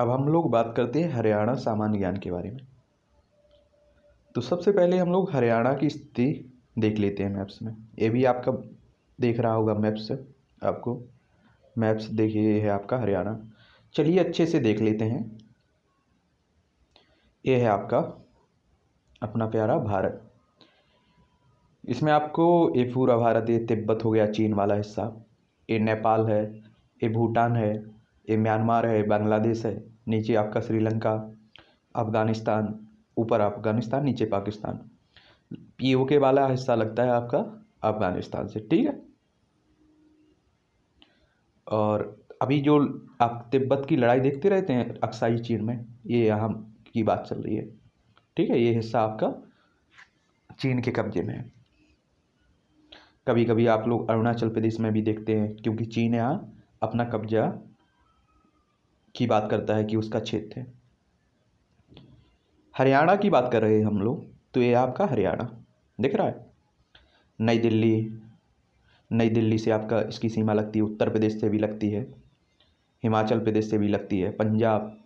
अब हम लोग बात करते हैं हरियाणा सामान्य ज्ञान के बारे में तो सबसे पहले हम लोग हरियाणा की स्थिति देख लेते हैं मैप्स में ये भी आपका देख रहा होगा मैप्स आपको मैप्स देखिए है आपका हरियाणा चलिए अच्छे से देख लेते हैं ये है आपका अपना प्यारा भारत इसमें आपको ये पूरा भारत ये तिब्बत हो गया चीन वाला हिस्सा ये नेपाल है ये भूटान है ये म्यांमार है बांग्लादेश है नीचे आपका श्रीलंका अफ़गानिस्तान ऊपर अफ़गानिस्तान नीचे पाकिस्तान पी ओ के वाला हिस्सा लगता है आपका अफ़गानिस्तान से ठीक है और अभी जो आप तिब्बत की लड़ाई देखते रहते हैं अक्साई चीन में ये यहाँ की बात चल रही है ठीक है ये हिस्सा आपका चीन के कब्जे में है कभी कभी आप लोग अरुणाचल प्रदेश में भी देखते हैं क्योंकि चीन यहाँ अपना कब्जा की बात करता है कि उसका क्षेत्र है हरियाणा की बात कर रहे हैं हम लोग तो ये आपका हरियाणा दिख रहा है नई दिल्ली नई दिल्ली से आपका इसकी सीमा लगती है उत्तर प्रदेश से भी लगती है हिमाचल प्रदेश से भी लगती है पंजाब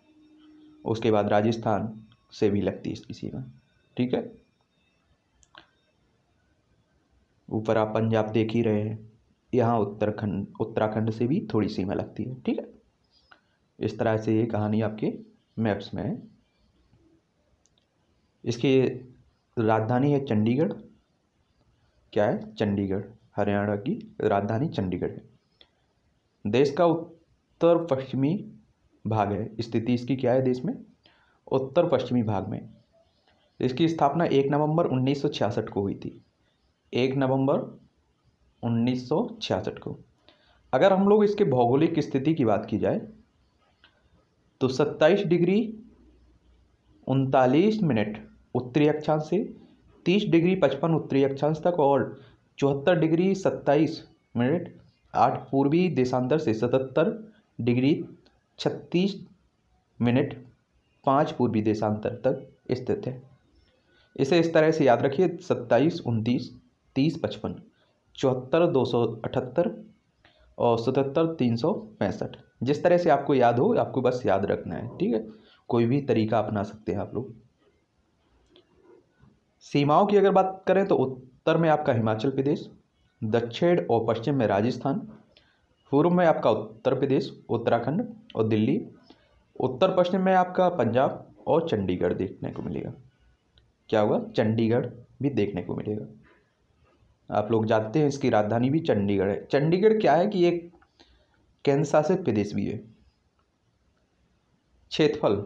उसके बाद राजस्थान से भी लगती है इसकी सीमा ठीक है ऊपर आप पंजाब देख ही रहे हैं यहाँ उत्तराखंड उत्तराखंड से भी थोड़ी सीमा लगती है ठीक है इस तरह से ये कहानी आपके मैप्स में है इसकी राजधानी है चंडीगढ़ क्या है चंडीगढ़ हरियाणा की राजधानी चंडीगढ़ है देश का उत्तर पश्चिमी भाग है स्थिति इसकी क्या है देश में उत्तर पश्चिमी भाग में इसकी स्थापना एक नवंबर 1966 को हुई थी एक नवंबर 1966 को अगर हम लोग इसके भौगोलिक स्थिति की बात की जाए तो 27 डिग्री उनतालीस मिनट उत्तरी अक्षांश से 30 डिग्री पचपन उत्तरी अक्षांश तक और चौहत्तर डिग्री सत्ताईस मिनट आठ पूर्वी देशांतर से सतहत्तर डिग्री छत्तीस मिनट पाँच पूर्वी देशांतर तक स्थित है इसे इस तरह से याद रखिए सत्ताईस उनतीस तीस पचपन चौहत्तर दो सौ अठहत्तर और सतहत्तर तीन सौ पैंसठ जिस तरह से आपको याद हो आपको बस याद रखना है ठीक है कोई भी तरीका अपना सकते हैं आप लोग सीमाओं की अगर बात करें तो उत्तर में आपका हिमाचल प्रदेश दक्षिण और पश्चिम में राजस्थान पूर्व में आपका उत्तर प्रदेश उत्तराखंड और दिल्ली उत्तर पश्चिम में आपका पंजाब और चंडीगढ़ देखने को मिलेगा क्या होगा चंडीगढ़ भी देखने को मिलेगा आप लोग जानते हैं इसकी राजधानी भी चंडीगढ़ है चंडीगढ़ क्या है कि एक केंद्र शासित प्रदेश भी है क्षेत्रफल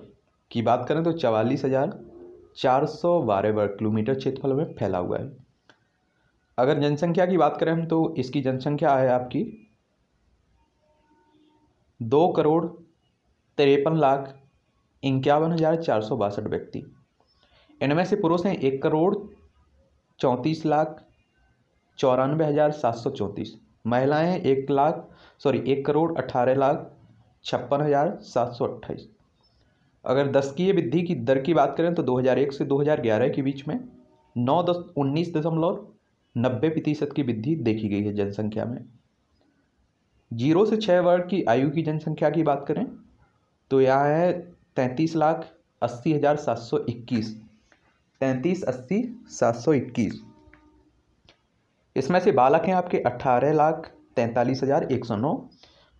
की बात करें तो चवालीस हज़ार चार सौ बारह वर्ग किलोमीटर क्षेत्रफल में फैला हुआ है अगर जनसंख्या की बात करें हम तो इसकी जनसंख्या है आपकी दो करोड़ तिरपन लाख इक्यावन हज़ार चार सौ बासठ व्यक्ति इनमें से पुरुष हैं एक करोड़ चौंतीस लाख चौरानवे हज़ार सात सौ चौंतीस महिलाएँ एक लाख सॉरी एक करोड़ अठारह लाख छप्पन हज़ार सात सौ अट्ठाईस अगर दस की वृद्धि की दर की बात करें तो 2001 से 2011 के बीच में नौ दस उन्नीस दशमलव नब्बे प्रतिशत की वृद्धि देखी गई है जनसंख्या में जीरो से छः वर्ग की आयु की जनसंख्या की बात करें तो यह है तैंतीस लाख अस्सी हज़ार सात सौ इक्कीस तैंतीस अस्सी सात सौ इक्कीस इसमें से बालक हैं आपके अट्ठारह लाख तैंतालीस हज़ार एक सौ नौ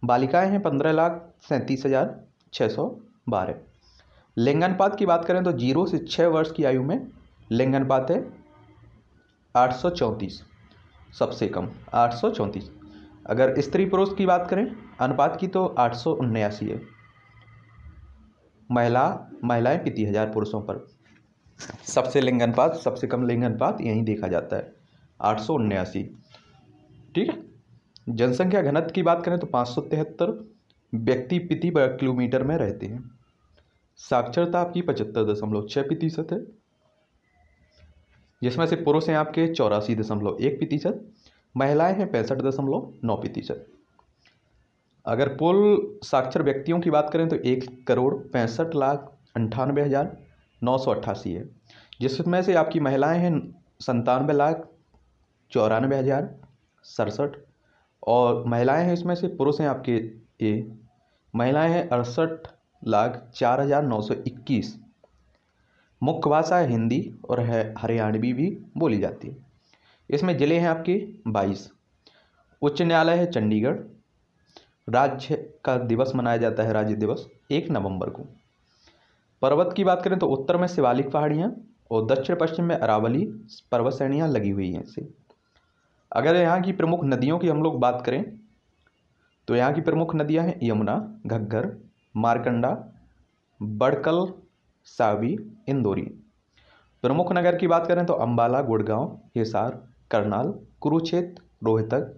बालिकाएँ हैं पंद्रह लाख सैंतीस हज़ार छः सौ बारह लिंगनपात की बात करें तो जीरो से छः वर्ष की आयु में लिंगनपात है आठ सौ चौंतीस सबसे कम आठ सौ चौंतीस अगर स्त्री पुरुष की बात करें अनुपात की तो आठ सौ उन्यासी है महिला महिलाएं पीती हज़ार पुरुषों पर सबसे लिंगनपात सबसे कम लिंगनपात यहीं देखा जाता है आठ सौ उन्यासी ठीक है जनसंख्या घनत्व की बात करें तो पाँच सौ तिहत्तर व्यक्ति प्रति वर्ग किलोमीटर में रहते हैं साक्षरता आपकी पचहत्तर दशमलव छः प्रतिशत है जिसमें से पुरुष हैं आपके चौरासी दशमलव एक प्रतिशत महिलाएँ हैं पैंसठ दशमलव नौ प्रतिशत अगर कुल साक्षर व्यक्तियों की बात करें तो एक करोड़ पैंसठ लाख अंठानवे हज़ार नौ सौ अट्ठासी है जिसमें से आपकी महिलाएं हैं संतानवे लाख चौरानवे हज़ार सड़सठ और महिलाएं हैं इसमें से पुरुष हैं आपके ये महिलाएं हैं अड़सठ लाख चार हज़ार नौ सौ इक्कीस मुख्य भाषा है हिंदी और है हरियाणवी भी बोली जाती है इसमें ज़िले हैं आपके बाईस उच्च न्यायालय है चंडीगढ़ राज्य का दिवस मनाया जाता है राज्य दिवस एक नवंबर को पर्वत की बात करें तो उत्तर में शिवालिक पहाड़ियाँ और दक्षिण पश्चिम में अरावली पर्वत श्रेणियाँ लगी हुई हैं इससे अगर यहाँ की प्रमुख नदियों की हम लोग बात करें तो यहाँ की प्रमुख नदियाँ हैं यमुना घग्घर मारकंडा बड़कल सावी इंदौरी प्रमुख नगर की बात करें तो अम्बाला गुड़गांव हिसार करनाल कुरुक्षेत्र रोहतक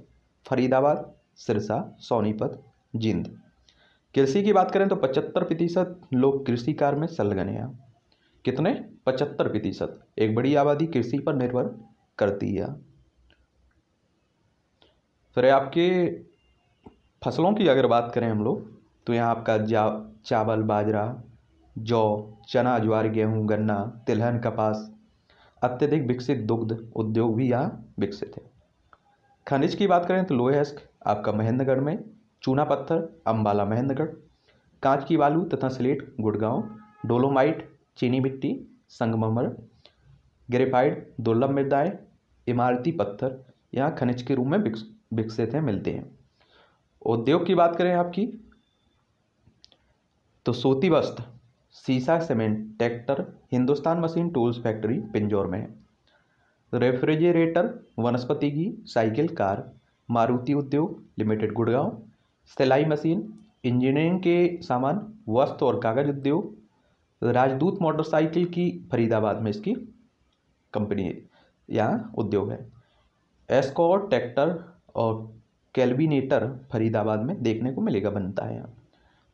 फरीदाबाद सिरसा सोनीपत जिंद कृषि की बात करें तो पचहत्तर प्रतिशत लोग कृषि कार्य में संलग्न हैं कितने पचहत्तर प्रतिशत एक बड़ी आबादी कृषि पर निर्भर करती है फिर आपके फसलों की अगर बात करें हम लोग तो यहाँ आपका जा चावल बाजरा जौ चना ज्वार गेहूँ गन्ना तिलहन कपास अत्यधिक विकसित दुग्ध उद्योग भी यहाँ विकसित है खनिज की बात करें तो लोहेस्क आपका महेंद्रगढ़ में चूना पत्थर अम्बाला महेंद्रगढ़ कांच की बालू तथा स्लेट गुड़गांव डोलोमाइट चीनी मिट्टी संगमरमर ग्रेफाइड दुर्लभ मृदाएँ इमारती पत्थर यहाँ खनिज के रूप में विकसित विकसित हैं मिलते हैं उद्योग की बात करें आपकी तो सोती वस्त्र सीसा cement tractor Hindustan machine tools factory Pinjore में है रेफ्रिजरेटर वनस्पति घी साइकिल कार मारुति उद्योग लिमिटेड गुड़गांव सिलाई मशीन इंजीनियरिंग के सामान वस्त्र और कागज उद्योग राजदूत मोटरसाइकिल की फरीदाबाद में इसकी कंपनी यहाँ उद्योग है एस्कॉट ट्रैक्टर और कैलबिनेटर फरीदाबाद में देखने को मिलेगा बनता है यहाँ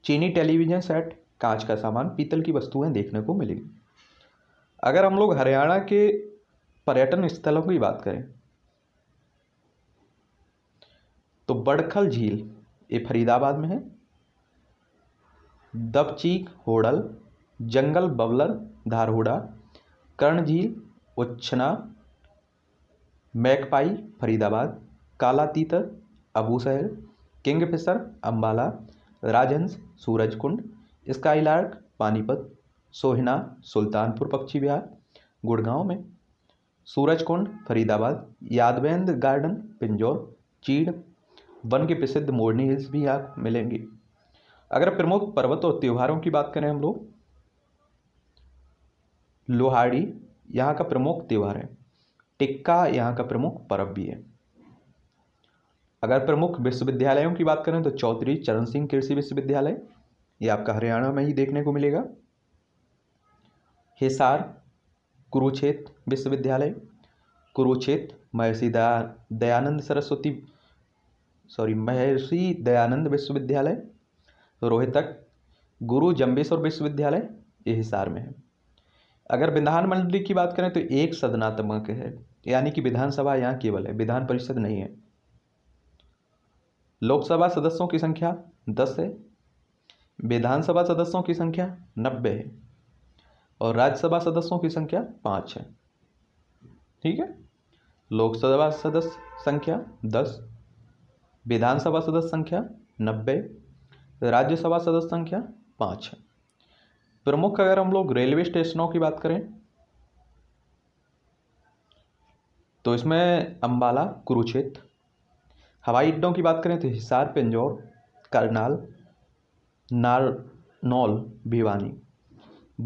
चीनी टेलीविजन सेट कांच का सामान पीतल की वस्तुएं देखने को मिलेगी अगर हम लोग हरियाणा के पर्यटन स्थलों की बात करें तो बड़खल झील ये फरीदाबाद में है दबचीक होड़ल जंगल बबलर धारहोड़ा कर्ण झील उच्छना मैकपाई फरीदाबाद काला तीतर अबू सहल किंगफिशर अम्बाला राजहंस सूरजकुंड स्काईलार्क पानीपत सोहिना सुल्तानपुर पक्षी विहार गुड़गांव में सूरजकुंड फरीदाबाद यादवेंद्र गार्डन पिंजौर चीड़ वन के प्रसिद्ध मोरनी हिल्स भी आप मिलेंगे अगर प्रमुख पर्वत और त्योहारों की बात करें हम लोग लोहाड़ी यहाँ का प्रमुख त्यौहार है टिक्का यहाँ का प्रमुख पर्व भी है अगर प्रमुख विश्वविद्यालयों की बात करें तो चौधरी चरण सिंह कृषि विश्वविद्यालय ये आपका हरियाणा में ही देखने को मिलेगा हिसार कुरुक्षेत्र विश्वविद्यालय कुरुक्षेत्र महर्षि दया दयानंद सरस्वती सॉरी महर्षि दयानंद विश्वविद्यालय रोहतक गुरु जम्बेश्वर विश्वविद्यालय ये हिसार में है अगर विधान मंडली की बात करें तो एक सदनात्मक है यानी कि विधानसभा यहाँ केवल है विधान परिषद नहीं है लोकसभा सदस्यों की संख्या दस है विधानसभा सदस्यों की संख्या नब्बे है और राज्यसभा सदस्यों की संख्या पाँच है ठीक है लोकसभा सदस्य संख्या दस विधानसभा सदस्य संख्या नब्बे राज्यसभा सदस्य संख्या पाँच है प्रमुख अगर हम लोग रेलवे स्टेशनों की बात करें तो इसमें अंबाला कुरुक्षेत्र हवाई अड्डों की बात करें तो हिसार पिंजौर करनाल नारनौल भिवानी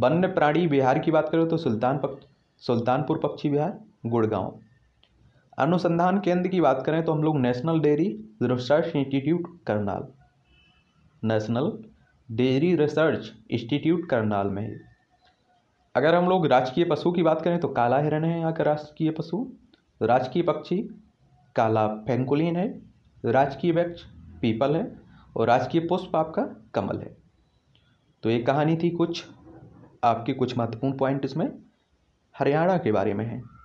वन्य प्राणी बिहार की बात करें तो सुल्तान पक सुल्तानपुर पक्षी बिहार गुड़गांव अनुसंधान केंद्र की बात करें तो हम लोग national dairy research institute Karnal national dairy research institute Karnal में अगर हम लोग राजकीय पशु की बात करें तो काला हिरण है यहाँ का राजकीय पशु राजकीय पक्षी काला फेंकुलिन है राजकीय वृक्ष पीपल है और राजकीय पुष्प आपका कमल है तो ये कहानी थी कुछ आपके कुछ महत्वपूर्ण पॉइंट इसमें हरियाणा के बारे में है